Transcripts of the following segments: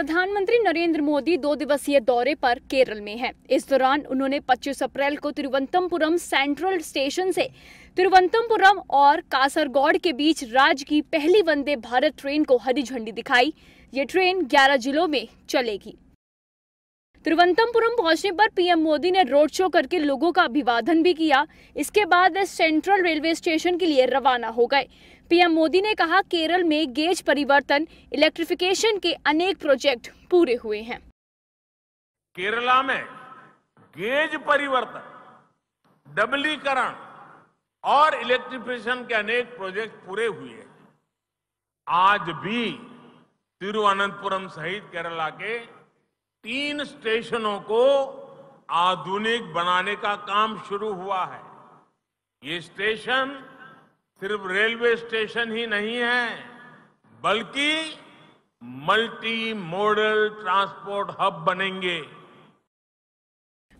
प्रधानमंत्री नरेंद्र मोदी दो दिवसीय दौरे पर केरल में हैं। इस दौरान उन्होंने 25 अप्रैल को तिरुवंतमपुरम सेंट्रल स्टेशन से तिरुवंतमपुरम और कासरगौड़ के बीच राज्य की पहली वंदे भारत ट्रेन को हरी झंडी दिखाई ये ट्रेन 11 जिलों में चलेगी तिरुवंतमपुरम पहुंचने पर पीएम मोदी ने रोड शो करके लोगों का अभिवादन भी किया इसके बाद वे सेंट्रल रेलवे स्टेशन के लिए रवाना हो गए पीएम मोदी ने कहा केरल में गेज परिवर्तन इलेक्ट्रिफिकेशन के अनेक प्रोजेक्ट पूरे हुए हैं केरला में गेज परिवर्तन डबलीकरण और इलेक्ट्रिफिकेशन के अनेक प्रोजेक्ट पूरे हुए हैं आज भी तिरुवनंतपुरम सहित केरला के तीन स्टेशनों को आधुनिक बनाने का काम शुरू हुआ है ये स्टेशन सिर्फ रेलवे स्टेशन ही नहीं है बल्कि मल्टी मॉडल ट्रांसपोर्ट हब बनेंगे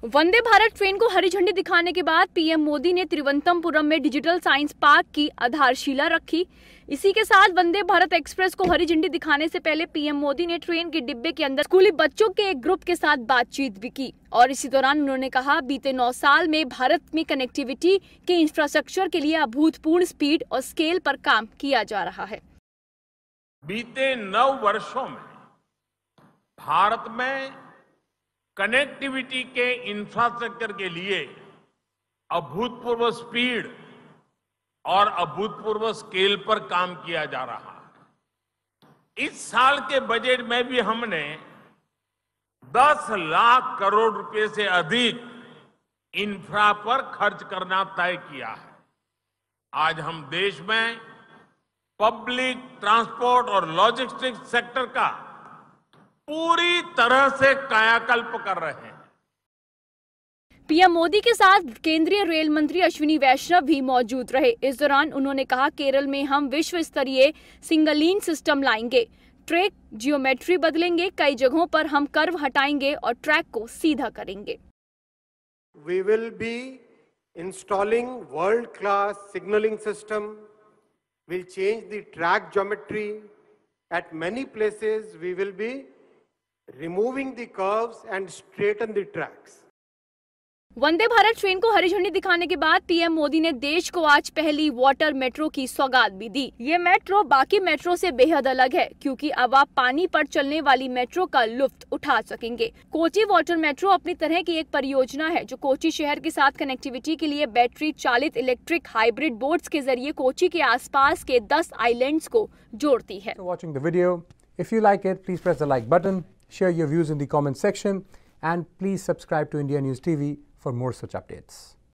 वंदे भारत ट्रेन को हरी झंडी दिखाने के बाद पीएम मोदी ने तिरुवंतमपुरम में डिजिटल साइंस पार्क की आधारशिला रखी इसी के साथ वंदे भारत एक्सप्रेस को हरी झंडी दिखाने से पहले पीएम मोदी ने ट्रेन के डिब्बे के अंदर स्कूली बच्चों के एक ग्रुप के साथ बातचीत भी की और इसी दौरान उन्होंने कहा बीते नौ साल में भारत में कनेक्टिविटी के इंफ्रास्ट्रक्चर के लिए अभूतपूर्ण स्पीड और स्केल पर काम किया जा रहा है बीते नौ वर्षो में भारत में कनेक्टिविटी के इंफ्रास्ट्रक्चर के लिए अभूतपूर्व स्पीड और अभूतपूर्व स्केल पर काम किया जा रहा है इस साल के बजट में भी हमने 10 लाख करोड़ रुपए से अधिक इंफ्रा पर खर्च करना तय किया है आज हम देश में पब्लिक ट्रांसपोर्ट और लॉजिस्टिक्स सेक्टर का पूरी तरह से कायाकल्प कर रहे हैं पीएम मोदी के साथ केंद्रीय रेल मंत्री अश्विनी वैष्णव भी मौजूद रहे इस दौरान उन्होंने कहा केरल में हम विश्व स्तरीय सिंगल सिस्टम लाएंगे ट्रैक जियोमेट्री बदलेंगे कई जगहों पर हम कर्व हटाएंगे और ट्रैक को सीधा करेंगे we will be installing world class signalling system will change the track geometry at many places we will be removing the curves and straighten the tracks. Vande Bharat train को हरी झंडी दिखाने के बाद पीएम मोदी ने देश को आज पहली वाटर मेट्रो की सौगात भी दी ये मेट्रो बाकी मेट्रो से बेहद अलग है क्योंकि अब आप पानी पर चलने वाली मेट्रो का लुफ्त उठा सकेंगे कोची वाटर मेट्रो अपनी तरह की एक परियोजना है जो कोची शहर के साथ कनेक्टिविटी के लिए बैटरी चालित इलेक्ट्रिक हाइब्रिड बोर्ड के जरिए कोची के आस के दस आईलैंड को जोड़ती है Share your views in the comment section and please subscribe to India News TV for more such updates.